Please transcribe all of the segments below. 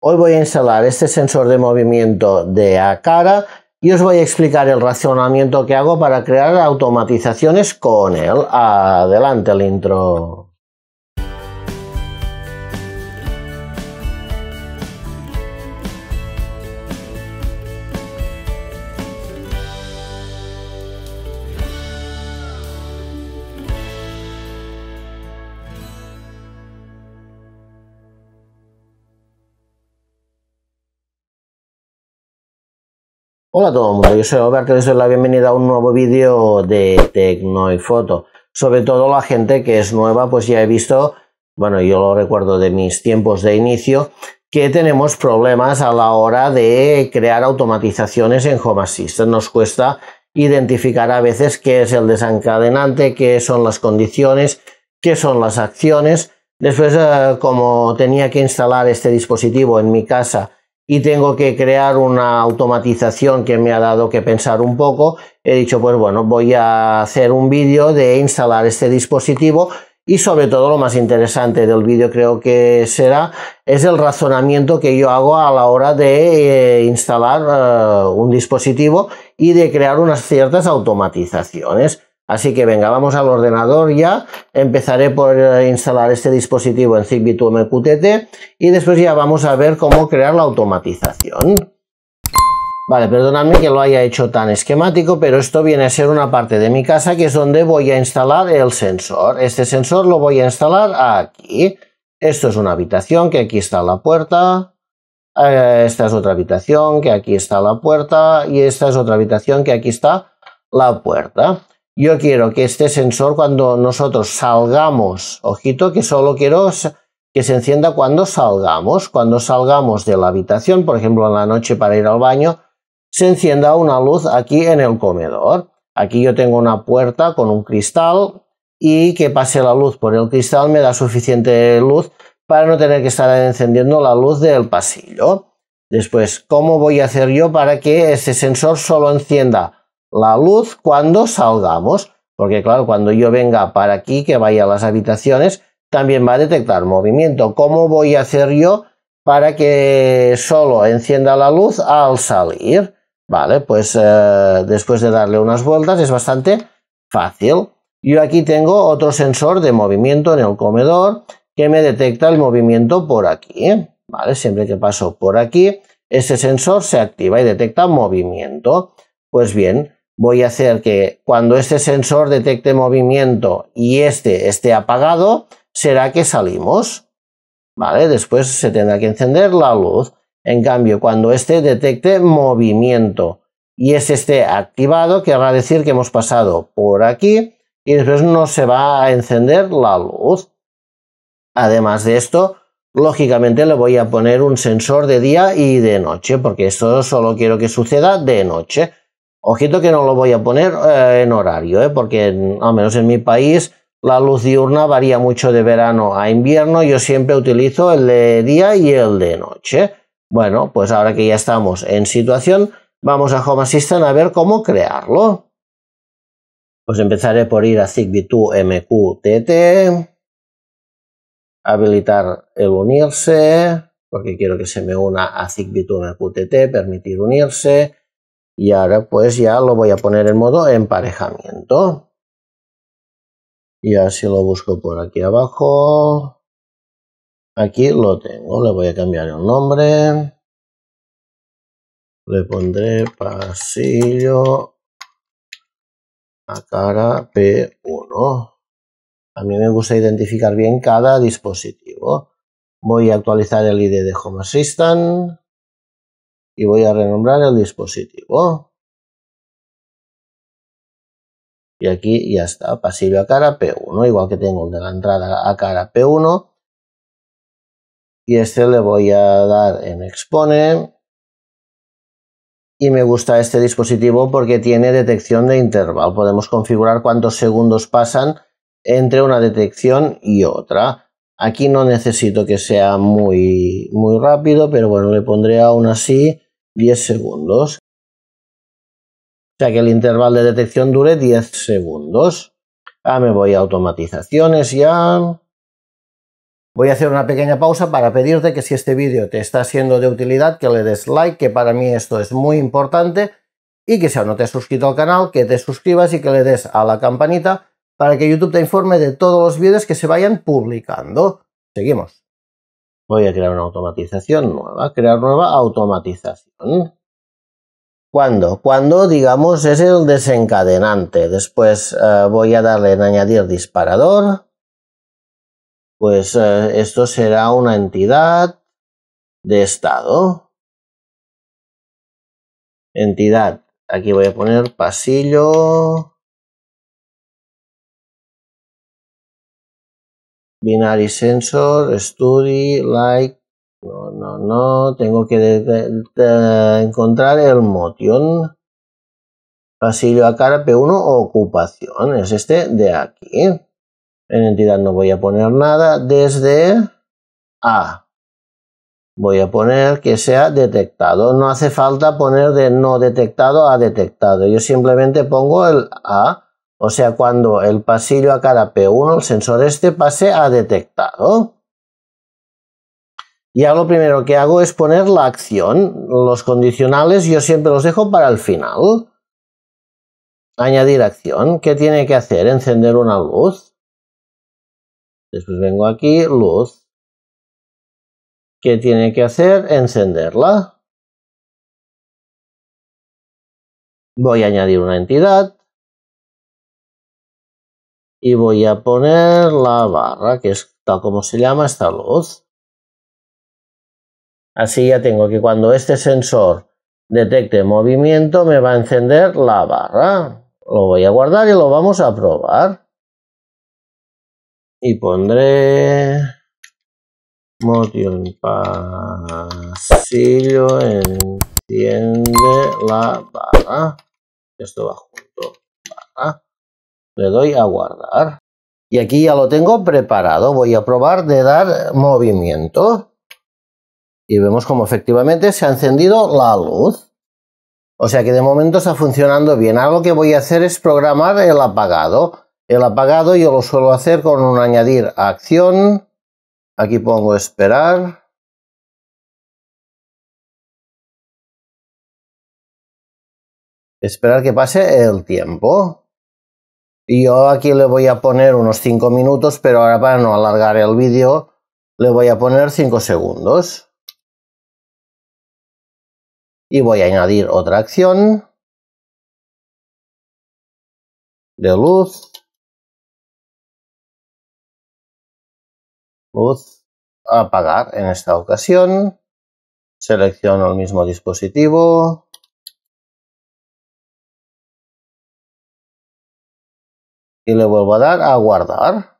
Hoy voy a instalar este sensor de movimiento de cara y os voy a explicar el razonamiento que hago para crear automatizaciones con él. Adelante el intro. Hola a todo el mundo, yo soy Albert y les doy la bienvenida a un nuevo vídeo de Tecno y Foto. Sobre todo la gente que es nueva, pues ya he visto, bueno, yo lo recuerdo de mis tiempos de inicio, que tenemos problemas a la hora de crear automatizaciones en Home Assistant. Nos cuesta identificar a veces qué es el desencadenante, qué son las condiciones, qué son las acciones. Después, eh, como tenía que instalar este dispositivo en mi casa, y tengo que crear una automatización que me ha dado que pensar un poco, he dicho, pues bueno, voy a hacer un vídeo de instalar este dispositivo y sobre todo lo más interesante del vídeo creo que será es el razonamiento que yo hago a la hora de eh, instalar eh, un dispositivo y de crear unas ciertas automatizaciones. Así que venga, vamos al ordenador ya. Empezaré por eh, instalar este dispositivo en Zigbee MQTT y después ya vamos a ver cómo crear la automatización. Vale, perdonadme que lo haya hecho tan esquemático, pero esto viene a ser una parte de mi casa que es donde voy a instalar el sensor. Este sensor lo voy a instalar aquí. Esto es una habitación, que aquí está la puerta. Eh, esta es otra habitación, que aquí está la puerta. Y esta es otra habitación, que aquí está la puerta. Yo quiero que este sensor cuando nosotros salgamos, ojito que solo quiero que se encienda cuando salgamos, cuando salgamos de la habitación, por ejemplo en la noche para ir al baño, se encienda una luz aquí en el comedor. Aquí yo tengo una puerta con un cristal y que pase la luz por el cristal me da suficiente luz para no tener que estar encendiendo la luz del pasillo. Después, ¿cómo voy a hacer yo para que ese sensor solo encienda la luz cuando salgamos, porque claro, cuando yo venga para aquí, que vaya a las habitaciones, también va a detectar movimiento. ¿Cómo voy a hacer yo para que solo encienda la luz al salir? Vale, pues eh, después de darle unas vueltas es bastante fácil. Yo aquí tengo otro sensor de movimiento en el comedor que me detecta el movimiento por aquí. Vale, siempre que paso por aquí, ese sensor se activa y detecta movimiento. Pues bien, voy a hacer que cuando este sensor detecte movimiento y este esté apagado, será que salimos. ¿Vale? Después se tendrá que encender la luz. En cambio, cuando este detecte movimiento y este esté activado, querrá decir que hemos pasado por aquí y después no se va a encender la luz. Además de esto, lógicamente le voy a poner un sensor de día y de noche, porque esto solo quiero que suceda de noche. Ojito que no lo voy a poner eh, en horario, eh, porque al menos en mi país la luz diurna varía mucho de verano a invierno. Yo siempre utilizo el de día y el de noche. Bueno, pues ahora que ya estamos en situación, vamos a Home Assistant a ver cómo crearlo. Pues empezaré por ir a Zigbee 2 MQTT, habilitar el unirse, porque quiero que se me una a Zigbee 2 MQTT, permitir unirse y ahora pues ya lo voy a poner en modo emparejamiento. Y así lo busco por aquí abajo. Aquí lo tengo. Le voy a cambiar el nombre. Le pondré pasillo a cara P1. A mí me gusta identificar bien cada dispositivo. Voy a actualizar el ID de Home Assistant y voy a renombrar el dispositivo. Y aquí ya está, pasillo a cara P1, igual que tengo el de la entrada a cara P1. Y este le voy a dar en expone. Y me gusta este dispositivo porque tiene detección de intervalo. Podemos configurar cuántos segundos pasan entre una detección y otra. Aquí no necesito que sea muy, muy rápido, pero bueno, le pondré aún así 10 segundos. O sea que el intervalo de detección dure 10 segundos. Ah, me voy a automatizaciones ya. Voy a hacer una pequeña pausa para pedirte que si este vídeo te está siendo de utilidad, que le des like, que para mí esto es muy importante, y que si aún no te has suscrito al canal, que te suscribas y que le des a la campanita para que YouTube te informe de todos los vídeos que se vayan publicando. Seguimos. Voy a crear una automatización nueva, crear nueva automatización. ¿Cuándo? Cuando, digamos, es el desencadenante. Después eh, voy a darle en añadir disparador. Pues eh, esto será una entidad de estado. Entidad. Aquí voy a poner pasillo binary sensor, study, like, no, no, no, tengo que encontrar el motion, pasillo a cara P1 ocupación, es este de aquí. En entidad no voy a poner nada, desde A. Voy a poner que sea detectado. No hace falta poner de no detectado a detectado. Yo simplemente pongo el A o sea, cuando el pasillo a cada P1, el sensor este pase a detectado. Ya lo primero que hago es poner la acción. Los condicionales yo siempre los dejo para el final. Añadir acción. ¿Qué tiene que hacer? Encender una luz. Después vengo aquí, luz. ¿Qué tiene que hacer? Encenderla. Voy a añadir una entidad y voy a poner la barra, que es tal como se llama esta luz. Así ya tengo que cuando este sensor detecte movimiento me va a encender la barra. Lo voy a guardar y lo vamos a probar. Y pondré motion pasillo enciende la barra. Esto va junto. Barra. Le doy a guardar. Y aquí ya lo tengo preparado. Voy a probar de dar movimiento. Y vemos como efectivamente se ha encendido la luz. O sea que de momento está funcionando bien. algo que voy a hacer es programar el apagado. El apagado yo lo suelo hacer con un añadir acción. Aquí pongo esperar. Esperar que pase el tiempo. Y yo aquí le voy a poner unos 5 minutos, pero ahora para no alargar el vídeo, le voy a poner 5 segundos. Y voy a añadir otra acción de luz. Luz apagar en esta ocasión. Selecciono el mismo dispositivo, y le vuelvo a dar a guardar.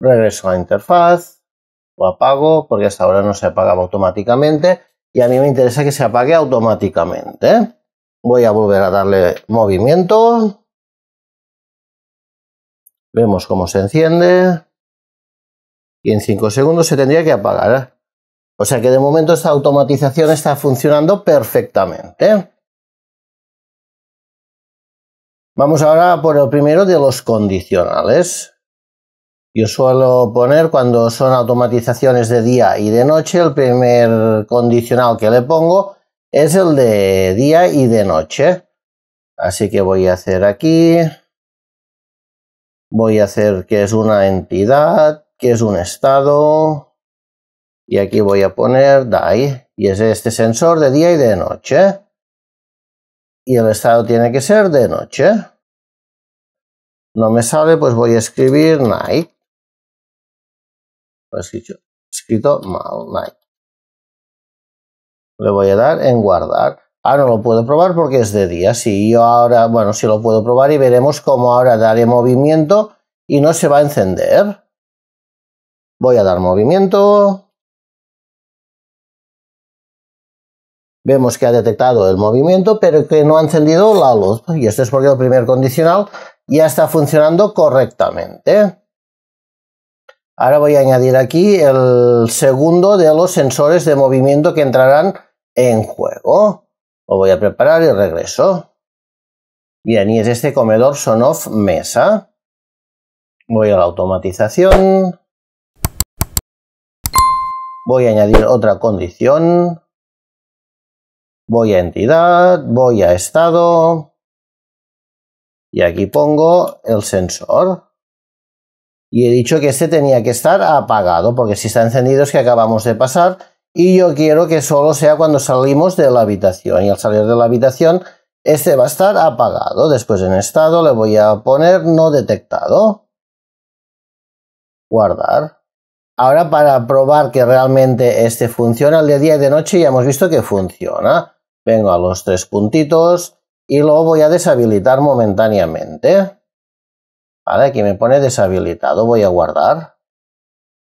Regreso a la interfaz, lo apago porque hasta ahora no se apagaba automáticamente y a mí me interesa que se apague automáticamente. Voy a volver a darle movimiento. Vemos cómo se enciende. Y en 5 segundos se tendría que apagar. O sea que de momento esta automatización está funcionando perfectamente. Vamos ahora por el primero de los condicionales. Yo suelo poner cuando son automatizaciones de día y de noche, el primer condicional que le pongo es el de día y de noche. Así que voy a hacer aquí, voy a hacer que es una entidad, que es un estado, y aquí voy a poner DAI, y es este sensor de día y de noche y el estado tiene que ser de noche. No me sale, pues voy a escribir night. Lo he escrito, mal, night. Le voy a dar en guardar. Ah, no lo puedo probar porque es de día. Si sí, yo ahora, bueno, si sí lo puedo probar y veremos cómo ahora daré movimiento y no se va a encender. Voy a dar movimiento. Vemos que ha detectado el movimiento, pero que no ha encendido la luz. Y esto es porque el primer condicional ya está funcionando correctamente. Ahora voy a añadir aquí el segundo de los sensores de movimiento que entrarán en juego. Lo voy a preparar y regreso. Bien, y es este comedor son off Mesa. Voy a la automatización. Voy a añadir otra condición. Voy a entidad, voy a estado y aquí pongo el sensor. Y he dicho que este tenía que estar apagado porque si está encendido es que acabamos de pasar y yo quiero que solo sea cuando salimos de la habitación y al salir de la habitación este va a estar apagado. Después en estado le voy a poner no detectado. Guardar. Ahora para probar que realmente este funciona, el de día y de noche ya hemos visto que funciona. Vengo a los tres puntitos y lo voy a deshabilitar momentáneamente. Vale, aquí me pone deshabilitado, voy a guardar.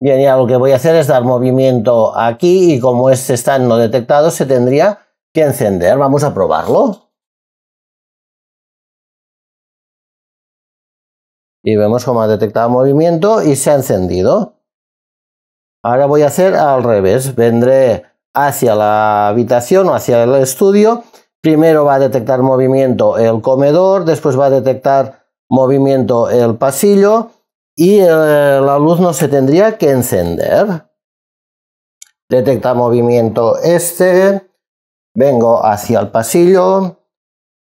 Bien, ya lo que voy a hacer es dar movimiento aquí y como este está no detectado se tendría que encender. Vamos a probarlo. Y vemos cómo ha detectado movimiento y se ha encendido. Ahora voy a hacer al revés. Vendré hacia la habitación o hacia el estudio. Primero va a detectar movimiento el comedor, después va a detectar movimiento el pasillo y eh, la luz no se tendría que encender. Detecta movimiento este, vengo hacia el pasillo,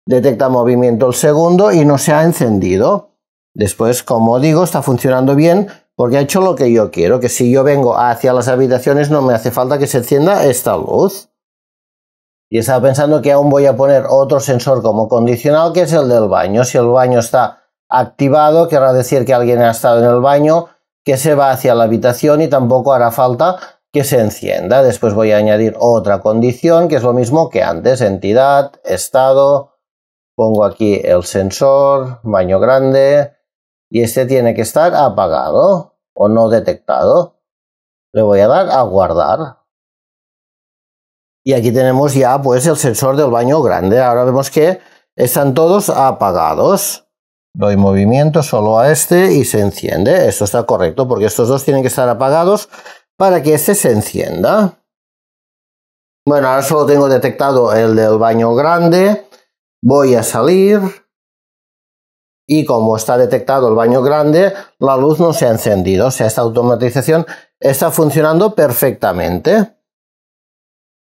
detecta movimiento el segundo y no se ha encendido. Después, como digo, está funcionando bien, porque ha hecho lo que yo quiero, que si yo vengo hacia las habitaciones no me hace falta que se encienda esta luz. Y estaba pensando que aún voy a poner otro sensor como condicional, que es el del baño. Si el baño está activado, querrá decir que alguien ha estado en el baño, que se va hacia la habitación y tampoco hará falta que se encienda. Después voy a añadir otra condición, que es lo mismo que antes, entidad, estado, pongo aquí el sensor, baño grande, y este tiene que estar apagado o no detectado. Le voy a dar a guardar. Y aquí tenemos ya pues el sensor del baño grande. Ahora vemos que están todos apagados. Doy movimiento solo a este y se enciende. Esto está correcto porque estos dos tienen que estar apagados para que este se encienda. Bueno, ahora solo tengo detectado el del baño grande. Voy a salir y como está detectado el baño grande, la luz no se ha encendido. O sea, esta automatización está funcionando perfectamente.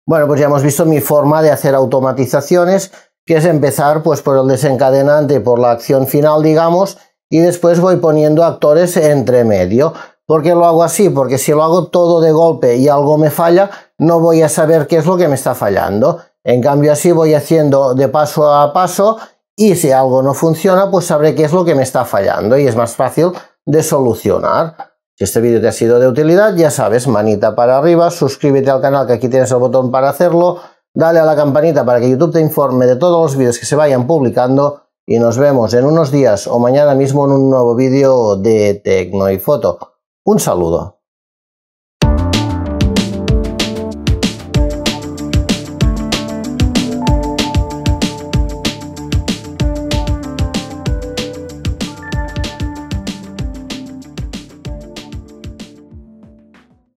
Bueno, pues ya hemos visto mi forma de hacer automatizaciones, que es empezar pues por el desencadenante, por la acción final, digamos, y después voy poniendo actores entre medio. ¿Por qué lo hago así? Porque si lo hago todo de golpe y algo me falla, no voy a saber qué es lo que me está fallando. En cambio, así voy haciendo de paso a paso y si algo no funciona, pues sabré qué es lo que me está fallando y es más fácil de solucionar. Si este vídeo te ha sido de utilidad, ya sabes, manita para arriba, suscríbete al canal que aquí tienes el botón para hacerlo, dale a la campanita para que YouTube te informe de todos los vídeos que se vayan publicando y nos vemos en unos días o mañana mismo en un nuevo vídeo de Tecno y Foto. Un saludo.